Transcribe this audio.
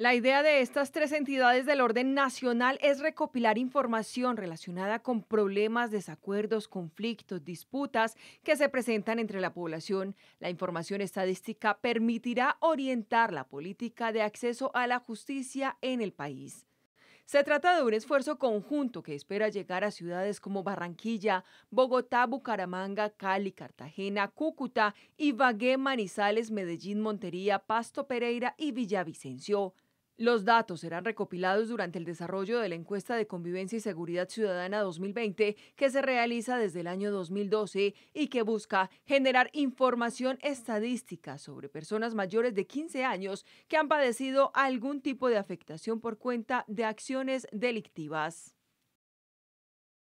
La idea de estas tres entidades del orden nacional es recopilar información relacionada con problemas, desacuerdos, conflictos, disputas que se presentan entre la población. La información estadística permitirá orientar la política de acceso a la justicia en el país. Se trata de un esfuerzo conjunto que espera llegar a ciudades como Barranquilla, Bogotá, Bucaramanga, Cali, Cartagena, Cúcuta, Ibagué, Manizales, Medellín, Montería, Pasto Pereira y Villavicencio. Los datos serán recopilados durante el desarrollo de la encuesta de convivencia y seguridad ciudadana 2020 que se realiza desde el año 2012 y que busca generar información estadística sobre personas mayores de 15 años que han padecido algún tipo de afectación por cuenta de acciones delictivas.